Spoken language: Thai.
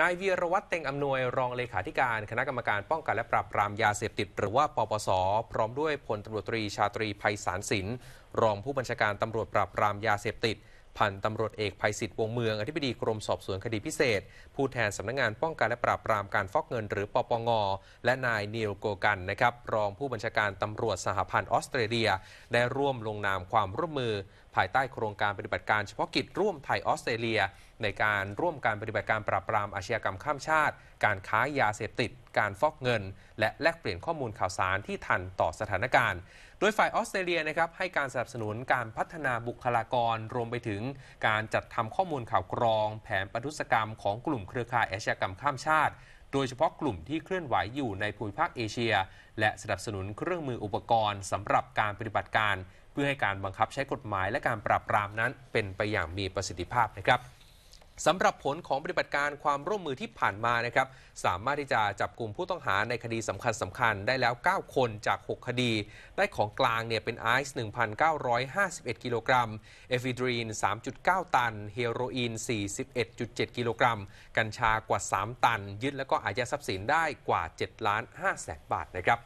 นายวีรวัตรเต็งอำนวยรองเลขาธิการคณะกรรมการป้องกัน และปราบปรามยาเสพติด หรือว่าปปส พร้อมด้วยพลตำรวจตรีชาตรีภัยสารสินรองผู้บัญชาการตำรวจปราบปรามยาเสพติด พันตำรวจเอกภัยศิษฐ์วงเมืองอธิบดีกรมสอบสวนคดีพิเศษ ผู้แทนสำนักงงานป้องกันและปราบปรามการฟอกเงินหรือปปงและนายนิลโกกันนะครับรองผู้บัญชาการตำรวจสหพันธ์ออสเตรเลีย ได้ร่วมลงนามความร่วมมือภายใต้โครงการปฏิบัติการเฉพาะกิจร่วมไทยออสเตรเลียในการร่วมการปฏิบัติการปราบปรามอาชญากรรมข้ามชาติ การค้ายาเสพติด การฟอกเงินและแลกเปลี่ยนข้อมูลข่าวสารที่ทันต่อสถานการณ์ โดยฝ่ายออสเตรเลียนะครับให้การสนับสนุนการพัฒนาบุคลากรรวมไปถึงการจัดทำข้อมูลข่าวกรอง แผนปฏิัุษกรรม ของกลุ่มเครือข่ายอาชญากรรมข้ามชาติโดยเฉพาะกลุ่มที่เคลื่อนไหวอยู่ในภูมิภาคเอเชีย และสนับสนุนเครื่องมืออุปกรณ์ สำหรับการปฏิบัติการ เพื่อให้การบังคับใช้กฎหมายและการปราบปรามนั้นเป็นไปอย่างมีประสิทธิภาพนะครับสำหรับผลของปฏิบัติการความร่วมมือที่ผ่านมานะครับสามารถที่จะจับกลุ่มผู้ต้องหาในคดีสำคัญสำคัญได้แล้ว 9 คนจาก 6 คดี ได้ของกลางเนี่ยเป็นไอซ์1,951 กิโลกรัมเอฟิดรีน3.9 ตันเฮโรอีน41.7 กิโลกรัม กัญชากว่า 3 ตัน ยึดแล้วก็อายัดทรัพย์สินได้กว่า 7 ล้าน5แสนบาทนะครับ